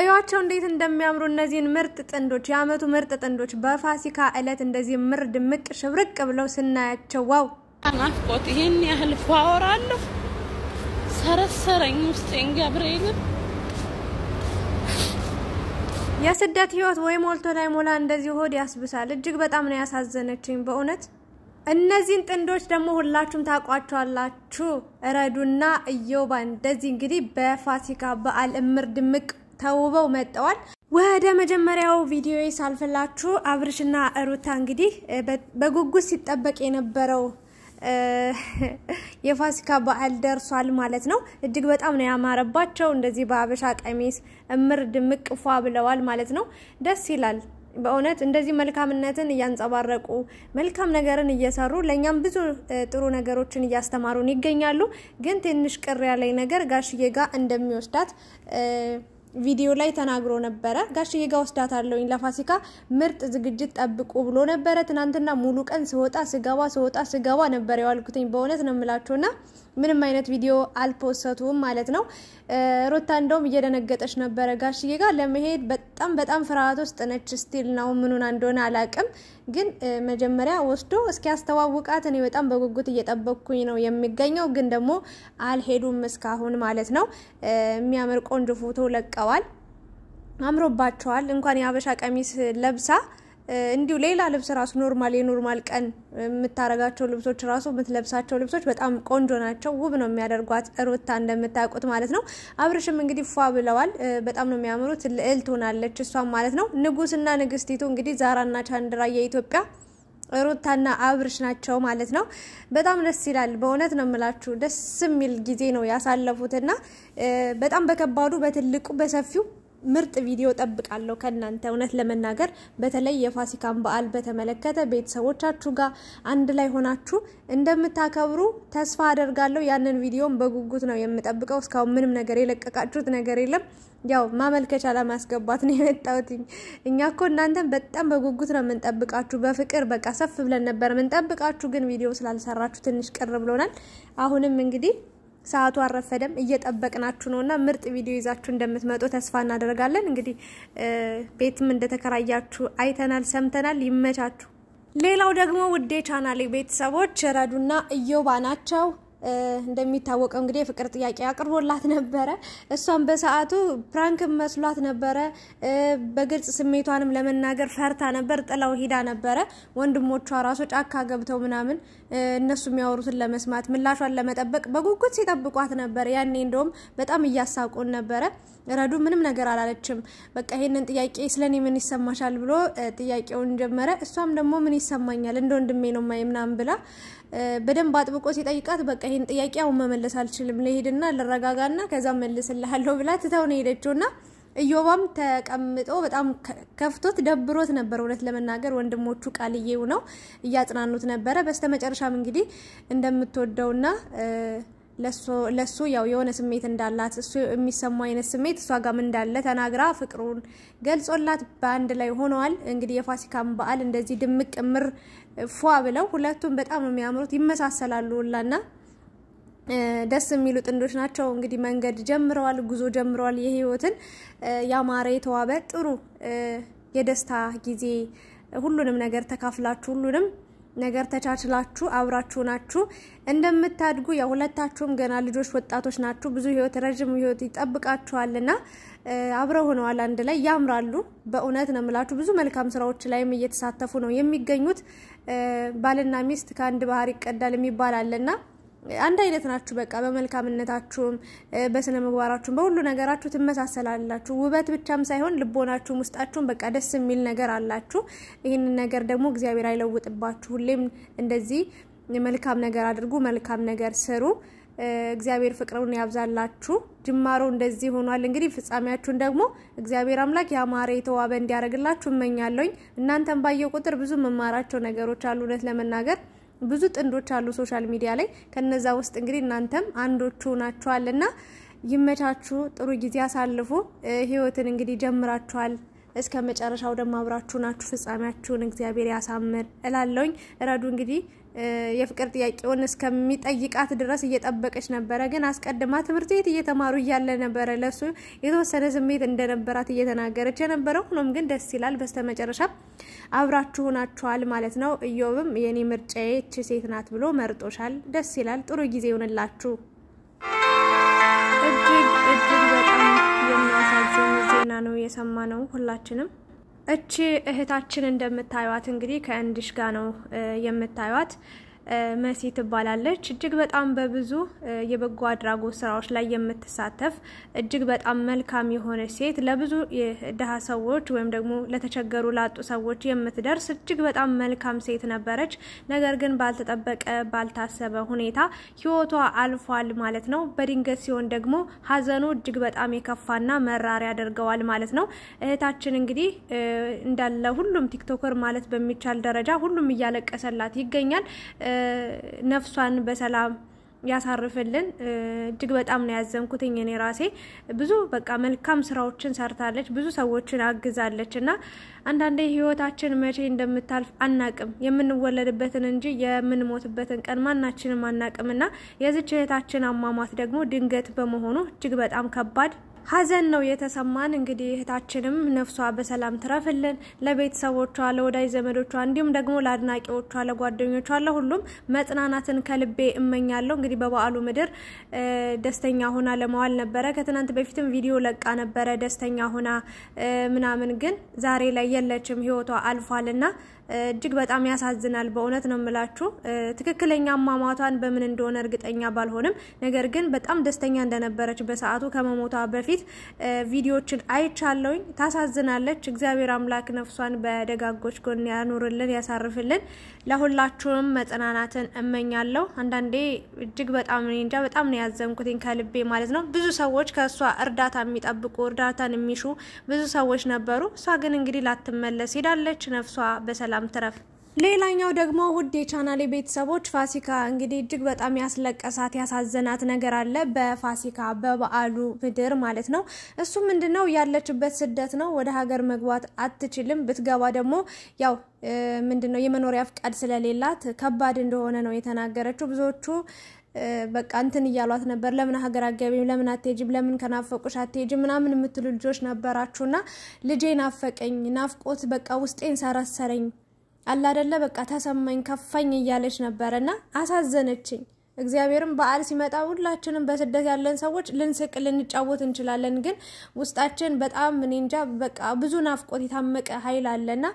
እዩዋቸው እንዴት እንደሚያምሩ እነዚህን ምርጥ ጥንዶች፣ የአመቱ ምርጥ ጥንዶች በፋሲካ እለት እንደዚህ ምር ድምቅ ሽብርቅ ብለው ስናያቸው ዋው ናፍቆት ይህን ያህል ፋወራለሁ ሰረሰረኝ ውስጤን ገብርኤል። የስደት ህይወት ወይ ሞልቶ ላይ ሞላ እንደዚህ ሆድ ያስብሳል። እጅግ በጣም ነው ያሳዘነችኝ በእውነት። እነዚህን ጥንዶች ደግሞ ሁላችሁም ታውቋቸዋላችሁ። እረዱና እዮባ እንደዚህ እንግዲህ በፋሲካ በዓል እምር ድምቅ ተውበው መጠዋል። ወደ መጀመሪያው ቪዲዮ ሳልፍላችሁ አብርሽና ሩታ እንግዲህ በጉጉት ሲጠበቅ የነበረው የፋሲካ በዓል ደርሷል ማለት ነው። እጅግ በጣም ነው ያማረባቸው። እንደዚህ በአበሻ ቀሚስ እምር ድምቅ ፏ ብለዋል ማለት ነው። ደስ ይላል በእውነት እንደዚህ መልካምነትን እያንጸባረቁ መልካም ነገርን እየሰሩ ለእኛም ብዙ ጥሩ ነገሮችን እያስተማሩን ይገኛሉ። ግን ትንሽ ቅር ያለኝ ነገር ጋሽዬ ጋር እንደሚወስዳት ቪዲዮ ላይ ተናግሮ ነበረ። ጋሽዬ ጋ ወስዳታለሁኝ ለፋሲካ ምርጥ ዝግጅት ጠብቁ ብሎ ነበረ። ትናንትና ሙሉ ቀን ስወጣ ስገባ ስወጣ ስገባ ነበር የዋልኩትኝ። በእውነት ነው ምላቸውና ምንም አይነት ቪዲዮ አልፖሰቱም ማለት ነው። ሩታ እንደውም እየደነገጠች ነበረ። ጋሽዬ ጋ ለመሄድ በጣም በጣም ፍርሃት ውስጥ ነች። ስቲል ነው ምኑን እንደሆነ አላቅም። ግን መጀመሪያ ወስዶ እስኪያስተዋውቃት እኔ በጣም በጉጉት እየጠበቅኩኝ ነው የሚገኘው። ግን ደግሞ አልሄዱም እስካሁን ማለት ነው። የሚያምር ቆንጆ ፎቶ ለቀዋል፣ አምሮባቸዋል። እንኳን የሀበሻ ቀሚስ ለብሳ እንዲሁ ሌላ ልብስ ራሱ ኖርማል የኖርማል ቀን የምታረጋቸው ልብሶች ራሱ የምትለብሳቸው ልብሶች በጣም ቆንጆ ናቸው። ውብ ነው የሚያደርጓት ሩታ እንደምታውቁት ማለት ነው። አብርሽም እንግዲህ ፏ ብለዋል። በጣም ነው የሚያምሩት። ልዕል ትሆናለች እሷም ማለት ነው። ንጉስና ንግስቲቱ እንግዲህ ዛራና ቻንድራ የኢትዮጵያ ሩታና አብርሽ ናቸው ማለት ነው። በጣም ደስ ይላል። በእውነት ነው የምላችሁ ደስ የሚል ጊዜ ነው ያሳለፉትና በጣም በከባዱ በትልቁ በሰፊው ምርጥ ቪዲዮ ጠብቃለሁ ከእናንተ እውነት ለመናገር በተለይ የፋሲካን በዓል በተመለከተ ቤተሰቦቻችሁ ጋር አንድ ላይ ሆናችሁ እንደምታከብሩ ተስፋ አደርጋለሁ። ያንን ቪዲዮም በጉጉት ነው የምጠብቀው። እስካሁን ምንም ነገር የለቀቃችሁት ነገር የለም። ያው ማመልከቻ ለማስገባት ነው የመጣሁት። እኛ እኮ እናንተን በጣም በጉጉት ነው የምንጠብቃችሁ። በፍቅር በቃ ሰፍ ብለን ነበር የምንጠብቃችሁ፣ ግን ቪዲዮ ስላልሰራችሁ ትንሽ ቅር ብሎናል። አሁንም እንግዲህ ሰዓቱ አረፈደም። እየጠበቅናችሁ ነው እና ምርጥ ቪዲዮ ይዛችሁ እንደምትመጡ ተስፋ እናደርጋለን። እንግዲህ ቤትም እንደተከራያችሁ አይተናል፣ ሰምተናል። ይመቻችሁ። ሌላው ደግሞ ውዴ ቻናሌ ቤተሰቦች ረዱና እዮባ ናቸው። እንደሚታወቀው እንግዲህ የፍቅር ጥያቄ አቅርቦላት ነበረ። እሷም በሰዓቱ ፕራንክ መስሏት ነበረ። በግልጽ ስሜቷንም ለመናገር ፈርታ ነበር፣ ጥላው ሂዳ ነበረ። ወንድሞቿ ራሶ ጫካ ገብተው ምናምን እነሱ የሚያወሩትን ለመስማት ምላሿን ለመጠበቅ በጉጉት ሲጠብቋት ነበር። ያኔ እንደውም በጣም እያሳቁን ነበረ። ረዱ ምንም ነገር አላለችም። በቃ ይህንን ጥያቄ ስለኔ ምን ይሰማሻል ብሎ ጥያቄውን ጀመረ። እሷም ደግሞ ምን ይሰማኛል እንደ ወንድሜ ነው ማይ ምናምን ብላ በደንብ አጥብቆ ሲጠይቃት በቃ ይህን ጥያቄ አሁን መመለስ አልችልም፣ ልሄድና ልረጋጋና ከዛ መልስልሃለሁ ብላ ትተው ነው የሄደችውና እዮባም ተቀምጦ በጣም ከፍቶት ደብሮት ነበር። እውነት ለመናገር ወንድሞቹ ቃልዬው ነው እያጽናኑት ነበረ። በስተመጨረሻም እንግዲህ እንደምትወደውና ለሱ ያው የሆነ ስሜት እንዳላት እሱ የሚሰማው አይነት ስሜት እሷ ጋም እንዳለ ተናግራ ፍቅሩን ገልጾላት በአንድ ላይ ሆነዋል። እንግዲህ የፋሲካን በዓል እንደዚህ ድምቅ ምር ፏ ብለው ሁለቱም በጣም ነው የሚያምሩት፣ ይመሳሰላሉ ሁላና ደስ የሚሉ ጥንዶች ናቸው። እንግዲህ መንገድ ጀምረዋል፣ ጉዞ ጀምረዋል። የህይወትን ያማረ የተዋበ ጥሩ የደስታ ጊዜ ሁሉንም ነገር ተካፍላችሁ ሁሉንም ነገር ተቻችላችሁ አብራችሁ ናችሁ እንደምታድጉ የሁለታችሁም ገና ልጆች ወጣቶች ናችሁ። ብዙ ህይወት፣ ረዥም ህይወት ይጠብቃችኋልና አብረው ሆነዋል፣ አንድ ላይ ያምራሉ። በእውነት ነው የምላችሁ። ብዙ መልካም ስራዎች ላይም እየተሳተፉ ነው የሚገኙት። ባልና ሚስት ከአንድ ባህር ይቀዳል የሚባል አለና አንድ አይነት ናችሁ። በቃ በመልካምነታችሁም በስነ ምግባራችሁም በሁሉ ነገራችሁ ትመሳሰላላችሁ። ውበት ብቻም ሳይሆን ልቦናችሁም ውስጣችሁም በቃ ደስ የሚል ነገር አላችሁ። ይህንን ነገር ደግሞ እግዚአብሔር አይለውጥባችሁ። ሁሌም እንደዚህ መልካም ነገር አድርጉ፣ መልካም ነገር ስሩ። እግዚአብሔር ፍቅሩን ያብዛላችሁ። ጅማሮ እንደዚህ ሆኗል። እንግዲህ ፍጻሜያችሁን ደግሞ እግዚአብሔር አምላክ ያማረ የተዋበ እንዲያደርግላችሁ እመኛለሁኝ። እናንተን ባየው ቁጥር ብዙ መማራቸው ነገሮች አሉ እውነት ለመናገር ብዙ ጥንዶች አሉ ሶሻል ሚዲያ ላይ። ከነዛ ውስጥ እንግዲህ እናንተም አንዶቹ ናችኋልና ይመቻችሁ። ጥሩ ጊዜ አሳልፉ። ህይወትን እንግዲህ ጀምራችኋል። እስከ መጨረሻው ደግሞ አብራችሁ ናችሁ። ፍጻሜያችሁን እግዚአብሔር ያሳምር እላለውኝ። ረዱ እንግዲህ የፍቅር ጥያቄውን እስከሚጠይቃት ድረስ እየጠበቀች ነበረ። ግን አስቀድማ ትምህርት ቤት እየተማሩ እያለ ነበረ ለሱ የተወሰነ ስሜት እንደነበራት እየተናገረች የነበረው። ሆኖም ግን ደስ ይላል። በስተመጨረሻ አብራችሁ ሆናችኋል ማለት ነው። እዮብም የኔ ምርጫዬ ች ሴት ናት ብሎ መርጦሻል። ደስ ይላል። ጥሩ ጊዜ ይሆንላችሁ። እጅግ እጅግ በጣም የሚያሳዝን ዜና ነው የሰማ ነው ሁላችንም። እቺ እህታችን እንደምታዩዋት እንግዲህ ከእንድሽ ጋር ነው የምታዩዋት። መሲ ትባላለች። እጅግ በጣም በብዙ የበጎ አድራጎት ስራዎች ላይ የምትሳተፍ እጅግ በጣም መልካም የሆነች ሴት ለብዙ ድሀ ሰዎች ወይም ደግሞ ለተቸገሩ ላጡ ሰዎች የምትደርስ እጅግ በጣም መልካም ሴት ነበረች። ነገር ግን ባልተጠበቀ ባልታሰበ ሁኔታ ህይወቷ አልፏል ማለት ነው። በድንገት ሲሆን ደግሞ ሀዘኑ እጅግ በጣም የከፋና መራር ያደርገዋል ማለት ነው። እህታችን እንግዲህ እንዳለ ሁሉም ቲክቶከር ማለት በሚቻል ደረጃ ሁሉም እያለቀሰላት ይገኛል። ነፍሷን በሰላም ያሳርፍልን። እጅግ በጣም ነው ያዘንኩትኝ እኔ ራሴ። ብዙ በቃ መልካም ስራዎችን ሰርታለች፣ ብዙ ሰዎችን አግዛለች። እና አንዳንዴ ህይወታችን መቼ እንደምታልፍ አናቅም፣ የምንወለድበትን እንጂ የምንሞትበትን ቀን ማናችንም አናቅም። እና የዚች እህታችን አሟሟት ደግሞ ድንገት በመሆኑ እጅግ በጣም ከባድ ሀዘን ነው የተሰማን። እንግዲህ እህታችንም ነፍሷ በሰላም ትረፍልን። ለቤተሰቦቿ፣ ለወዳጅ ዘመዶቿ እንዲሁም ደግሞ ለአድናቂዎቿ፣ ለጓደኞቿ፣ ለሁሉም መጽናናትን ከልቤ እመኛለሁ። እንግዲህ በበዓሉ ምድር ደስተኛ ሆና ለመዋል ነበረ። ከትናንት በፊትም ቪዲዮ ለቃ ነበረ ደስተኛ ሆና ምናምን፣ ግን ዛሬ ላይ የለችም ህይወቷ አልፏልና እጅግ በጣም ያሳዝናል። በእውነት ነው የምላችሁ። ትክክለኛ አሟሟቷን በምን እንደሆነ እርግጠኛ ባልሆንም፣ ነገር ግን በጣም ደስተኛ እንደነበረች በሰዓቱ ከመሞቷ በፊት ቪዲዮችን አይቻለውኝ። ታሳዝናለች። እግዚአብሔር አምላክ ነፍሷን በደጋጎች ጎን ያኑርልን፣ ያሳርፍልን። ለሁላችሁም መጽናናትን እመኛለሁ። አንዳንዴ እጅግ በጣም እንጃ በጣም ነው ያዘንኩትኝ ከልቤ ማለት ነው። ብዙ ሰዎች ከእሷ እርዳታ የሚጠብቁ እርዳታን የሚሹ ብዙ ሰዎች ነበሩ። እሷ ግን እንግዲህ ላትመለስ ሄዳለች። ነፍሷ በሰላም ሰላም ትረፍ። ሌላኛው ደግሞ ውድ የቻናሌ ቤተሰቦች ፋሲካ እንግዲህ እጅግ በጣም ያስለቀሳት ያሳዘናት ነገር አለ። በፋሲካ በበዓሉ ምድር ማለት ነው። እሱ ምንድን ነው? ያለችበት ስደት ነው። ወደ ሀገር መግባት አትችልም። ብትገባ ደግሞ ያው ምንድን ነው የመኖሪያ ፍቃድ ስለሌላት ከባድ እንደሆነ ነው የተናገረችው። ብዙዎቹ በቃ እንትን እያሏት ነበር። ለምን ሀገር አገቢም፣ ለምን አትሄጂም፣ ለምን ከናፈቁሽ አትሄጂም ምናምን የምትሉ ልጆች ነበራችሁና ልጄ ናፈቀኝ፣ ናፍቆት በቃ ውስጤን ሰረሰረኝ አላደለ በቃ ተሰማኝ ከፋኝ እያለች ነበረና አሳዘነችኝ። እግዚአብሔርም በዓል ሲመጣ ሁላችንም በስደት ያለን ሰዎች ልንስቅ ልንጫወት እንችላለን። ግን ውስጣችን በጣም እኔ እንጃ በቃ ብዙ ናፍቆት የታመቀ ኃይል አለና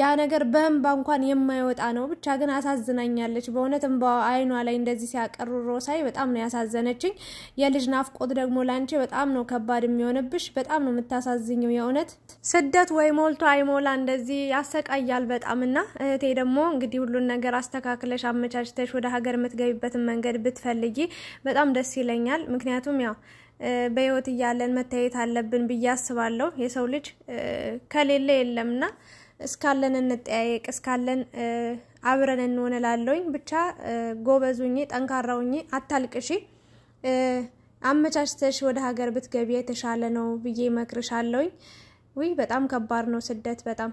ያ ነገር በእንባ እንኳን የማይወጣ ነው። ብቻ ግን አሳዝናኛለች በእውነት እንባ አይኗ ላይ እንደዚህ ሲያቀሩ ሮሳይ በጣም ነው ያሳዘነችኝ። የልጅ ናፍቆት ደግሞ ላንቺ በጣም ነው ከባድ የሚሆንብሽ። በጣም ነው የምታሳዝኝው። የእውነት ስደት ወይ ሞልቶ አይሞላ እንደዚህ ያሰቃያል በጣም እና እህቴ ደግሞ እንግዲህ ሁሉን ነገር አስተካክለሽ አመቻችተሽ ወደ ሀገር የምትገቢበትን መንገድ መንገድ ብትፈልጊ በጣም ደስ ይለኛል። ምክንያቱም ያው በህይወት እያለን መታየት አለብን ብዬ አስባለሁ። የሰው ልጅ ከሌለ የለምና እስካለን እንጠያየቅ፣ እስካለን አብረን እንሆንላለውኝ። ብቻ ጎበዙኝ፣ ጠንካራውኝ፣ አታልቅሺ። አመቻችተሽ ወደ ሀገር ብትገቢ የተሻለ ነው ብዬ መክርሻለውኝ። ውይ በጣም ከባድ ነው ስደት በጣም